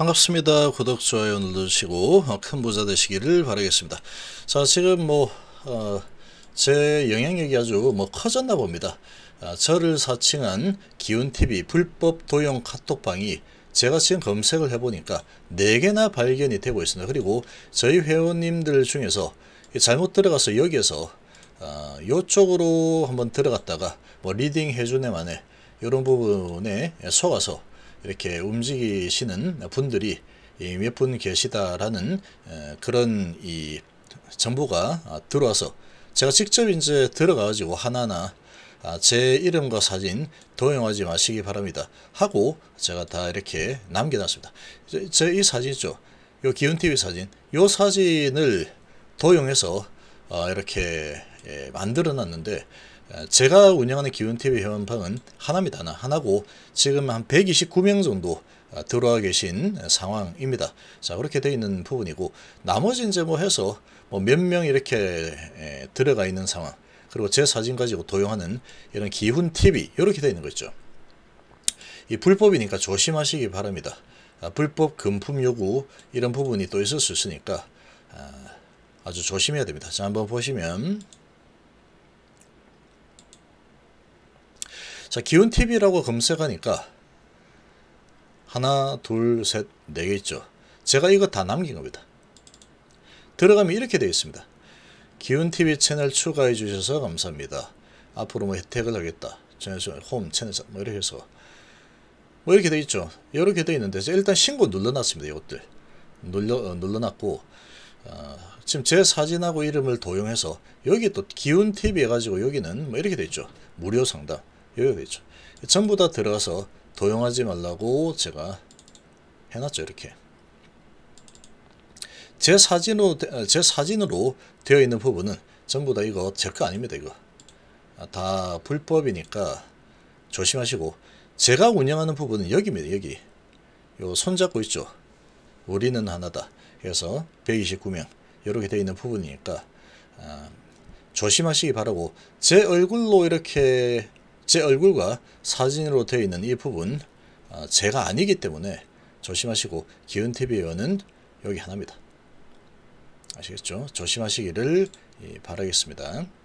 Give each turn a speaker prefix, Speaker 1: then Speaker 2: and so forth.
Speaker 1: 반갑습니다. 구독, 좋아요 눌러주시고 어, 큰 부자 되시기를 바라겠습니다. 자 지금 뭐제 어, 영향력이 아주 뭐 커졌나 봅니다. 아, 저를 사칭한 기운TV 불법 도용 카톡방이 제가 지금 검색을 해보니까 4개나 발견이 되고 있습니다. 그리고 저희 회원님들 중에서 잘못 들어가서 여기에서 어, 아, 이쪽으로 한번 들어갔다가 뭐 리딩 해준 애만에 이런 부분에 속아서 이렇게 움직이시는 분들이 몇 분 계시다라는 그런 이 정보가 아, 들어와서 제가 직접 이제 들어가가지고 하나하나 아, 제 이름과 사진 도용하지 마시기 바랍니다 하고 제가 다 이렇게 남겨놨습니다 제이 사진 있죠 요 기운TV 사진 요 사진을 도용해서 아, 이렇게 예, 만들어 놨는데 어, 제가 운영하는 기운TV 회원방은 하나입니다. 하나고 지금 한 129명 정도 어, 들어와 계신 상황입니다. 자 그렇게 되어 있는 부분이고 나머지 이제 뭐 해서 뭐몇명 이렇게 들어가 있는 상황 그리고 제 사진 가지고 도용하는 이런 기훈TV 이렇게 되어 있는 거죠이 불법이니까 조심하시기 바랍니다. 아, 불법 금품 요구 이런 부분이 또 있을 수 있으니까 아, 아주 조심해야 됩니다. 자 한번 보시면 자, 기온TV라고 검색하니까 하나, 둘, 셋, 네 개 있죠. 제가 이거 다 남긴 겁니다. 들어가면 이렇게 되어 있습니다. 기운TV 채널 추가해 주셔서 감사합니다. 앞으로 뭐 혜택을 하겠다. 홈 채널 뭐 이렇게 해서 뭐 이렇게 되어 있죠. 이렇게 되어 있는데 일단 신고 눌러놨습니다. 이것들 눌러, 어, 눌러놨고 어, 지금 제 사진하고 이름을 도용해서 여기 또 기운TV 해가지고 여기는 뭐 이렇게 되어 있죠. 무료 상담 요요도 죠 전부 다 들어가서 도용하지 말라고 제가 해놨죠. 이렇게. 제 사진으로, 아, 제 사진으로 되어 있는 부분은 전부 다 이거 제 거 아닙니다. 이거. 아, 다 불법이니까 조심하시고 제가 운영하는 부분은 여기입니다. 여기. 요 손잡고 있죠. 우리는 하나다. 그래서 129명 이렇게 되어 있는 부분이니까 아, 조심하시기 바라고 제 얼굴로 이렇게 제 얼굴과 사진으로 되어 있는 이 부분 아, 제가 아니기 때문에 조심하시고 기은TV 회원은 여기 하나입니다. 아시겠죠? 조심하시기를 예, 바라겠습니다.